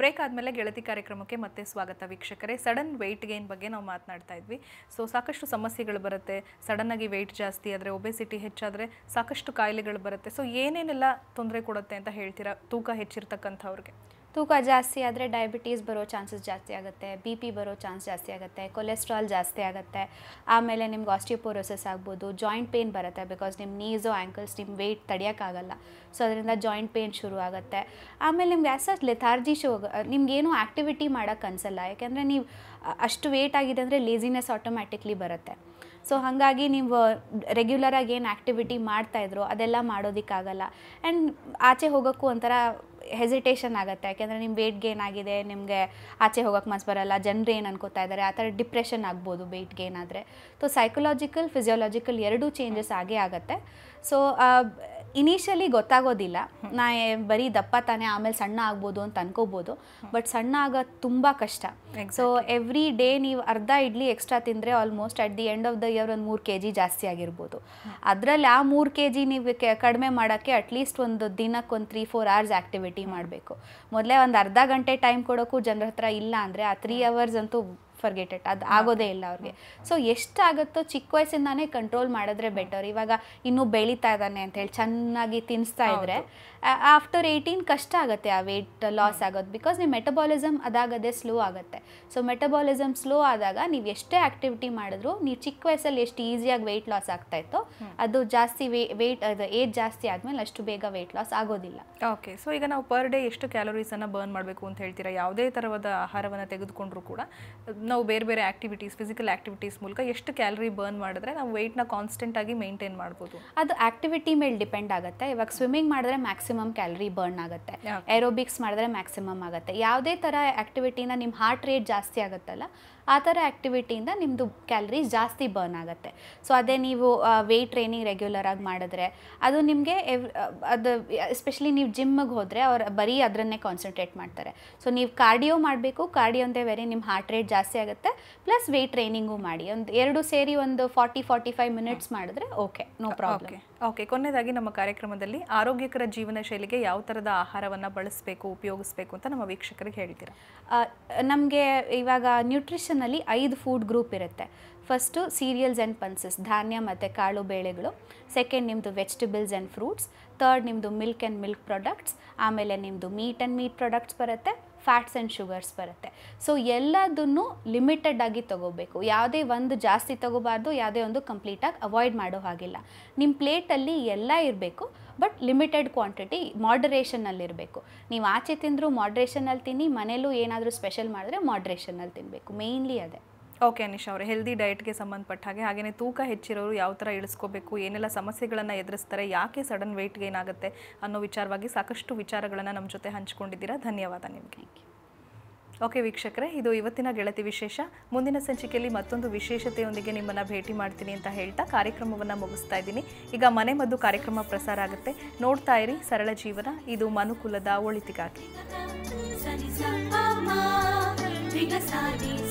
break ಆದಮೇಲೆ ಗೆಳತಿ ಕಾರ್ಯಕ್ರಮಕ್ಕೆ ಮತ್ತೆ ಸ್ವಾಗತ ವೀಕ್ಷಕರೇ ಸಡನ್ ವೆಯ್ಟ್ ಗೇನ್ ಬಗ್ಗೆ ನಾವು ಮಾತನಾಡ್ತಾ ಇದ್ವಿ ಸೊ ಸಾಕಷ್ಟು ಸಮಸ್ಯೆಗಳು ಬರುತ್ತೆ ಸಡನ್ ಆಗಿ ವೆಯ್ಟ್ ಜಾಸ್ತಿ ಆದರೆ ಒಬೆಸಿಟಿ ಹೆಚ್ಚಾದರೆ ಸಾಕಷ್ಟು ಕಾಯಿಲೆಗಳು ಬರುತ್ತೆ ಸೊ ಏನೇನೆಲ್ಲ ತೊಂದರೆ ಕೊಡುತ್ತೆ ಅಂತ ಹೇಳ್ತೀರಾ ತೂಕ ಹೆಚ್ಚಿರ್ತಕ್ಕಂಥವ್ರಿಗೆ ತೂಕ ಜಾಸ್ತಿ ಆದರೆ ಡಯಾಬಿಟೀಸ್ ಬರೋ ಚಾನ್ಸಸ್ ಜಾಸ್ತಿ ಆಗುತ್ತೆ ಬಿ ಪಿ ಬರೋ ಚಾನ್ಸ್ ಜಾಸ್ತಿ ಆಗುತ್ತೆ ಕೊಲೆಸ್ಟ್ರಾಲ್ ಜಾಸ್ತಿ ಆಗುತ್ತೆ ಆಮೇಲೆ ನಿಮ್ಗೆ ಆಸ್ಟಿಯೋಪೋರೋಸಸ್ ಆಗ್ಬೋದು ಜಾಯಿಂಟ್ ಪೇಯ್ನ್ ಬರುತ್ತೆ ಬಿಕಾಸ್ ನಿಮ್ಮ ನೀಸು ಆ್ಯಂಕಲ್ಸ್ ನಿಮ್ಮ ವೆಯ್ಟ್ ತಡೆಯೋಕ್ಕಾಗಲ್ಲ ಸೊ ಅದರಿಂದ ಜಾಯಿಂಟ್ ಪೇಯ್ನ್ ಶುರು ಆಗುತ್ತೆ ಆಮೇಲೆ ನಿಮ್ಗೆ ಆ್ಯಸ್ ಲೆಥಾರ್ಜಿ ಶೋ ನಿಮ್ಗೇನು ಆ್ಯಕ್ಟಿವಿಟಿ ಮಾಡೋಕ್ಕೆ ಅನ್ಸಲ್ಲ ಯಾಕೆಂದರೆ ನೀವು ಅಷ್ಟು ವೆಯ್ಟ್ ಆಗಿದೆ ಅಂದರೆ ಲೇಸಿನೆಸ್ ಆಟೋಮ್ಯಾಟಿಕ್ಲಿ ಬರುತ್ತೆ ಸೊ ಹಾಗಾಗಿ ನೀವು ರೆಗ್ಯುಲರಾಗಿ ಏನು ಆ್ಯಕ್ಟಿವಿಟಿ ಮಾಡ್ತಾಯಿದ್ರು ಅದೆಲ್ಲ ಮಾಡೋದಕ್ಕಾಗಲ್ಲ ಆ್ಯಂಡ್ ಆಚೆ ಹೋಗೋಕ್ಕೂ ಒಂಥರ ಹೆಸಿಟೇಷನ್ ಆಗುತ್ತೆ ಯಾಕೆಂದರೆ ನಿಮ್ಮ ವೆಯ್ಟ್ ಗೇನ್ ಆಗಿದೆ ನಿಮಗೆ ಆಚೆ ಹೋಗೋಕೆ ಮನಸ್ಸು ಬರಲ್ಲ ಜನರು ಏನು ಅನ್ಕೋತಾ ಇದ್ದಾರೆ ಆ ಥರ ಡಿಪ್ರೆಷನ್ ಆಗ್ಬೋದು ವೆಯ್ಟ್ ಗೇನ್ ಆದರೆ ಸೊ ಸೈಕೊಲಾಜಿಕಲ್ ಫಿಸಿಯೋಲಾಜಿಕಲ್ ಎರಡೂ ಚೇಂಜಸ್ ಆಗೇ ಆಗುತ್ತೆ ಸೊ ಇನಿಷಿಯಲಿ ಗೊತ್ತಾಗೋದಿಲ್ಲ ನಾ ಬರೀ ದಪ್ಪ ತಾನೇ ಆಮೇಲೆ ಸಣ್ಣ ಆಗ್ಬೋದು ಅಂತ ಅನ್ಕೋಬೋದು ಬಟ್ ಸಣ್ಣ ಆಗೋದು ತುಂಬ ಕಷ್ಟ ಸೊ ಎವ್ರಿ ಡೇ ನೀವು ಅರ್ಧ ಇಡ್ಲಿ ಎಕ್ಸ್ಟ್ರಾ ತಿಂದರೆ almost at the end of the year ಒಂದು ಮೂರು ಕೆ ಜಿ ಜಾಸ್ತಿ ಆಗಿರ್ಬೋದು ಅದರಲ್ಲಿ ಆ ಮೂರು ಕೆ ಜಿ ನೀವು ಕಡಿಮೆ ಮಾಡೋಕ್ಕೆ ಅಟ್ಲೀಸ್ಟ್ ಒಂದು ದಿನಕ್ಕೆ ಒಂದು ತ್ರೀ ಫೋರ್ ಅವರ್ಸ್ ಆ್ಯಕ್ಟಿವಿಟಿ ಮಾಡಬೇಕು ಮೊದಲೇ ಒಂದು ಅರ್ಧ ಗಂಟೆ ಟೈಮ್ ಕೊಡೋಕ್ಕೂ ಜನರ ಹತ್ರ ಇಲ್ಲ ಅಂದರೆ ಆ ತ್ರೀ ಅವರ್ಸ್ ಅಂತೂ ಫರ್ಗೆಟ್ ಇಟ್ ಅದು ಆಗೋದೇ ಇಲ್ಲ ಅವ್ರಿಗೆ ಸೊ ಎಷ್ಟಾಗುತ್ತೋ ಚಿಕ್ಕ ವಯಸ್ಸಿಂದಾನೇ ಕಂಟ್ರೋಲ್ ಮಾಡಿದ್ರೆ ಬೆಟರ್ ಇವಾಗ ಇನ್ನೂ ಬೆಳೀತಾ ಇದ್ದಾನೆ ಅಂತ ಹೇಳಿ ಚೆನ್ನಾಗಿ ತಿನ್ನಿಸ್ತಾ ಇದ್ರೆ ಆಫ್ಟರ್ ಏಯ್ಟೀನ್ ಕಷ್ಟ ಆಗುತ್ತೆ ಆ ವೆಯ್ಟ್ ಲಾಸ್ ಆಗೋದು ಬಿಕಾಸ್ ನಿಮ್ಮ ಮೆಟಬಾಲಿಸಮ್ ಅದಾಗದೇ ಸ್ಲೋ ಆಗುತ್ತೆ ಸೊ ಮೆಟಬಾಲಿಸಮ್ ಸ್ಲೋ ಆದಾಗ ನೀವು ಎಷ್ಟೇ ಆಕ್ಟಿವಿಟಿ ಮಾಡಿದ್ರು ನೀವು ಚಿಕ್ಕ ವಯಸ್ಸಲ್ಲಿ ಎಷ್ಟು ಈಸಿಯಾಗಿ ವೆಯ್ಟ್ ಲಾಸ್ ಆಗ್ತಾ ಇತ್ತು ಅದು ಜಾಸ್ತಿ ವೆಯ್ಟ್ ಏಜ್ ಜಾಸ್ತಿ ಆದಮೇಲೆ ಅಷ್ಟು ಬೇಗ ವೆಯ್ಟ್ ಲಾಸ್ ಆಗೋದಿಲ್ಲ ಓಕೆ ಸೊ ಈಗ ನಾವು ಪರ್ ಡೇ ಎಷ್ಟು ಕ್ಯಾಲೋರೀಸನ್ನು ಬರ್ನ್ ಮಾಡಬೇಕು ಅಂತ ಹೇಳ್ತೀರಾ ಯಾವುದೇ ಥರವಾದ ಆಹಾರವನ್ನು ತೆಗೆದುಕೊಂಡ್ರೂ ಕೂಡ ನಾವು ಬೇರೆ ಬೇರೆ ಆಕ್ಟಿವಿಟೀಸ್ ಫಿಸಿಕಲ್ ಆಕ್ಟಿವಿಟೀಸ್ ಮೂಲಕ ಎಷ್ಟು ಕ್ಯಾಲರಿ ಬರ್ನ್ ಮಾಡಿದ್ರೆ ನಾವು ವೆಯ್ಟ್ನ ಕಾನ್ಸ್ಟೆಂಟ್ ಆಗಿ ಮೇಂಟೈನ್ ಮಾಡ್ಬೋದು ಅದು ಆಕ್ಟಿವಿಟಿ ಮೇಲೆ ಡಿಪೆಂಡ್ ಆಗುತ್ತೆ ಇವಾಗ ಸ್ವಿಮ್ಮಿಂಗ್ ಮಾಡಿದ್ರೆ ಮ್ಯಾಕ್ಸಿಮಮ್ ಕ್ಯಾಲರಿ ಬರ್ನ್ ಆಗುತ್ತೆ ಏರೋಬಿಕ್ಸ್ ಮಾಡಿದ್ರೆ ಮ್ಯಾಕ್ಸಿಮಮ್ ಆಗುತ್ತೆ ಯಾವುದೇ ಥರ ಆಕ್ಟಿವಿಟಿಯಿಂದ ನಿಮ್ಮ ಹಾರ್ಟ್ ರೇಟ್ ಜಾಸ್ತಿ ಆಗುತ್ತಲ್ಲ ಆ ಥರ ಆಕ್ಟಿವಿಟಿಯಿಂದ ನಿಮ್ಮದು ಕ್ಯಾಲರಿ ಜಾಸ್ತಿ ಬರ್ನ್ ಆಗುತ್ತೆ ಸೊ ಅದೇ ನೀವು ವೆಯ್ಟ್ ಟ್ರೈನಿಂಗ್ ರೆಗ್ಯುಲರ್ ಆಗಿ ಮಾಡಿದ್ರೆ ಅದು ನಿಮಗೆ ಎವ್ ಅದು ಎಸ್ಪೆಷಲಿ ನೀವು ಜಿಮ್ಮಿಗೆ ಹೋದರೆ ಅವ್ರು ಬರೀ ಅದರನ್ನೇ ಕಾನ್ಸಂಟ್ರೇಟ್ ಮಾಡ್ತಾರೆ ಸೊ ನೀವು ಕಾರ್ಡಿಯೋ ಮಾಡಬೇಕು ಕಾರ್ಡಿಯೋ ಅಂದರೆ ವೆರಿ ನಿಮ್ಮ ಹಾರ್ಟ್ ರೇಟ್ ಜಾಸ್ತಿ ಜಾಸ್ತಿ ಆಗುತ್ತೆ ಪ್ಲಸ್ ವೆಯ್ಟ್ ಟ್ರೈನಿಂಗು ಮಾಡಿ ಒಂದು ಎರಡು ಸೇರಿ ಒಂದು ಫಾರ್ಟಿ ಫಾರ್ಟಿ ಫೈವ್ ಮಿನಿಟ್ಸ್ ಮಾಡಿದ್ರೆ ಓಕೆ ನೋ ಪ್ರಾಬ್ಲಮ್ ಓಕೆ ಕೊನೆಯದಾಗಿ ನಮ್ಮ ಕಾರ್ಯಕ್ರಮದಲ್ಲಿ ಆರೋಗ್ಯಕರ ಜೀವನ ಶೈಲಿಗೆ ಯಾವ ಥರದ ಆಹಾರವನ್ನು ಬಳಸಬೇಕು ಉಪಯೋಗಿಸಬೇಕು ಅಂತ ನಮ್ಮ ವೀಕ್ಷಕರಿಗೆ ಹೇಳ್ತೀರಾ ನಮಗೆ ಇವಾಗ ನ್ಯೂಟ್ರಿಷನಲ್ಲಿ ಐದು ಫುಡ್ ಗ್ರೂಪ್ ಇರುತ್ತೆ ಫಸ್ಟು ಸೀರಿಯಲ್ಸ್ ಆ್ಯಂಡ್ ಪನ್ಸಸ್ ಧಾನ್ಯ ಮತ್ತು ಕಾಳು ಬೇಳೆಗಳು ಸೆಕೆಂಡ್ ನಿಮ್ಮದು ವೆಜಿಟೇಬಲ್ಸ್ ಆ್ಯಂಡ್ ಫ್ರೂಟ್ಸ್ ಥರ್ಡ್ ನಿಮ್ಮದು ಮಿಲ್ಕ್ ಆ್ಯಂಡ್ ಮಿಲ್ಕ್ ಪ್ರಾಡಕ್ಟ್ಸ್ ಆಮೇಲೆ ನಿಮ್ಮದು ಮೀಟ್ ಆ್ಯಂಡ್ ಮೀಟ್ ಪ್ರಾಡಕ್ಟ್ಸ್ ಬರುತ್ತೆ ಫ್ಯಾಟ್ಸ್ ಆ್ಯಂಡ್ ಶುಗರ್ಸ್ ಬರುತ್ತೆ ಸೊ ಎಲ್ಲದನ್ನು ಲಿಮಿಟೆಡ್ ಆಗಿ ತಗೋಬೇಕು ಯಾವುದೇ ಒಂದು ಜಾಸ್ತಿ ತಗೋಬಾರ್ದು ಯಾವುದೇ ಒಂದು ಕಂಪ್ಲೀಟಾಗಿ ಅವಾಯ್ಡ್ ಮಾಡೋ ಹಾಗಿಲ್ಲ ನಿಮ್ಮ ಪ್ಲೇಟಲ್ಲಿ ಎಲ್ಲ ಇರಬೇಕು ಬಟ್ ಲಿಮಿಟೆಡ್ ಕ್ವಾಂಟಿಟಿ ಇರಬೇಕು ನೀವು ಆಚೆ ತಿಂದರೂ ಮಾಡ್ರೇಷನಲ್ಲಿ ತಿನ್ನಿ ಮನೇಲೂ ಏನಾದರೂ ಸ್ಪೆಷಲ್ ಮಾಡಿದ್ರೆ ಮಾಡ್ರೇಷನಲ್ಲಿ ತಿನ್ನಬೇಕು ಮೇಯ್ನ್ಲಿ ಅದೇ ಓಕೆ ಅನಿಶಾ ಅವರೇ ಹೆಲ್ದಿ ಡಯಟ್ಗೆ ಸಂಬಂಧಪಟ್ಟ ಹಾಗೆ ಹಾಗೆಯೇ ತೂಕ ಹೆಚ್ಚಿರೋರು ಯಾವ ಥರ ಇಳಿಸ್ಕೋಬೇಕು ಏನೆಲ್ಲ ಸಮಸ್ಯೆಗಳನ್ನು ಎದುರಿಸ್ತಾರೆ ಯಾಕೆ ಸಡನ್ ವೆಯ್ಟ್ ಗೇನ್ ಆಗುತ್ತೆ ಅನ್ನೋ ವಿಚಾರವಾಗಿ ಸಾಕಷ್ಟು ವಿಚಾರಗಳನ್ನು ನಮ್ಮ ಜೊತೆ ಹಂಚಿಕೊಂಡಿದ್ದೀರಾ ಧನ್ಯವಾದ ನಿಮಗೆ ಓಕೆ ವೀಕ್ಷಕರೇ ಇದು ಇವತ್ತಿನ ಗೆಳತಿ ವಿಶೇಷ ಮುಂದಿನ ಸಂಚಿಕೆಯಲ್ಲಿ ಮತ್ತೊಂದು ವಿಶೇಷತೆಯೊಂದಿಗೆ ನಿಮ್ಮನ್ನು ಭೇಟಿ ಮಾಡ್ತೀನಿ ಅಂತ ಹೇಳ್ತಾ ಕಾರ್ಯಕ್ರಮವನ್ನು ಮುಗಿಸ್ತಾ ಇದ್ದೀನಿ ಈಗ ಮನೆ ಮದ್ದು ಕಾರ್ಯಕ್ರಮ ಪ್ರಸಾರ ಆಗುತ್ತೆ ನೋಡ್ತಾ ಇರಿ ಸರಳ ಜೀವನ ಇದು ಮನುಕುಲದ ಒಳಿತಿಗಾಗಿ